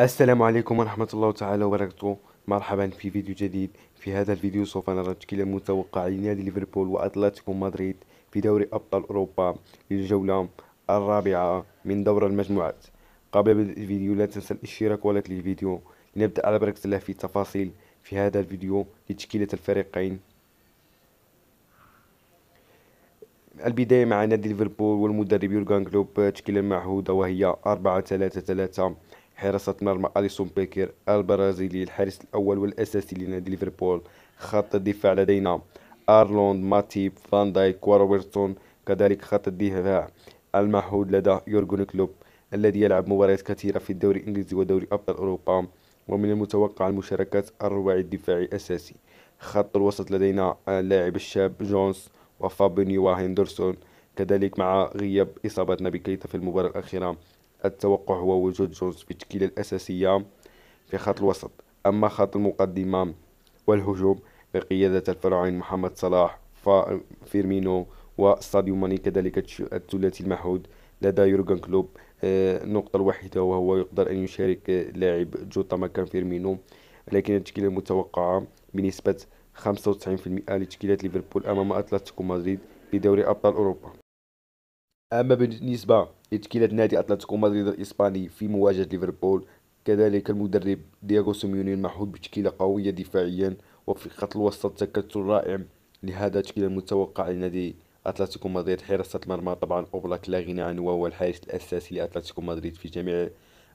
السلام عليكم ورحمة الله تعالى وبركاته مرحبا في فيديو جديد في هذا الفيديو سوف نرى التشكيلة المتوقعة لنادي ليفربول وأتلتيكو مدريد في دوري أبطال أوروبا للجولة الرابعة من دور المجموعات قبل بدء الفيديو لا تنسى الاشتراك ولايك للفيديو لنبدأ على بركة الله في التفاصيل في هذا الفيديو لتشكيلة الفريقين البداية مع نادي ليفربول والمدرب يورغان كلوب تشكيلة معهودة وهي 4 3 3 حراسة مرمى أليسون بيكر البرازيلي الحارس الأول والأساسي لنادي ليفربول خط الدفاع لدينا أرلوند ماتيب فان دايك وروبرتون كذلك خط الدفاع المعهود لدى يورجن كلوب الذي يلعب مباريات كثيرة في الدوري الإنجليزي ودوري أبطال أوروبا ومن المتوقع المشاركات الرباعي الدفاعي الأساسي خط الوسط لدينا اللاعب الشاب جونز وفابينيو وهندرسون كذلك مع غياب إصابة نبي كيتا في المباراة الأخيرة التوقع هو وجود جونز في التشكيلة الأساسية في خط الوسط أما خط المقدمة والهجوم بقيادة الفراعين محمد صلاح فيرمينو وساديو ماني كذلك الثلاثي المعهود لدى يورغن كلوب آه، النقطة الوحيدة وهو يقدر أن يشارك آه، لاعب جوتا مكان فيرمينو لكن التشكيلة المتوقعة بنسبة 95% لتشكيلة ليفربول أمام أتلتيكو مدريد في دوري أبطال أوروبا أما بالنسبة لتشكيلة نادي أتلتيكو مدريد الإسباني في مواجهة ليفربول كذلك المدرب دياغو سيميوني المحظوظ بتشكيلة قوية دفاعيا وفي خط الوسط تكتل رائع لهذا التشكيل المتوقع لنادي أتلتيكو مدريد حراسة المرمى طبعا أوبلاك لا غنى عنه وهو الحارس الأساسي لأتلتيكو مدريد في جميع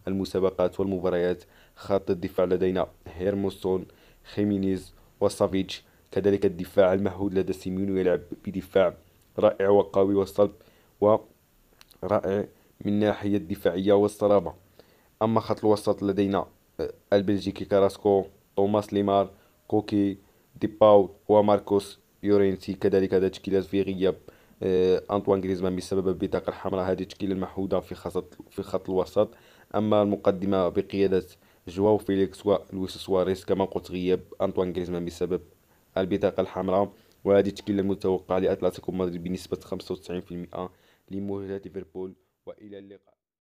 المسابقات والمباريات خط الدفاع لدينا هيرموسون خيمينيز وسافيتش كذلك الدفاع المهود لدى سيميوني يلعب بدفاع رائع وقوي وصلب ورائع من ناحية الدفاعية والصلابة أما خط الوسط لدينا آه، البلجيكي كاراسكو توماس ليمار كوكي ديباو وماركوس يورينتي كذلك هذا تشكيلة في غياب آه، أنطوان غريزمان بسبب البطاقة الحمراء هذه التشكيلة المحدودة في خط في خط الوسط أما المقدمة بقيادة جواو فيليكس ولويس سواريز كما قلت غياب أنطوان غريزمان بسبب البطاقة الحمراء وهذه التشكيله المتوقعة لأتلتيكو مدريد بنسبة 95% لمواجهة ليفربول وإلى اللقاء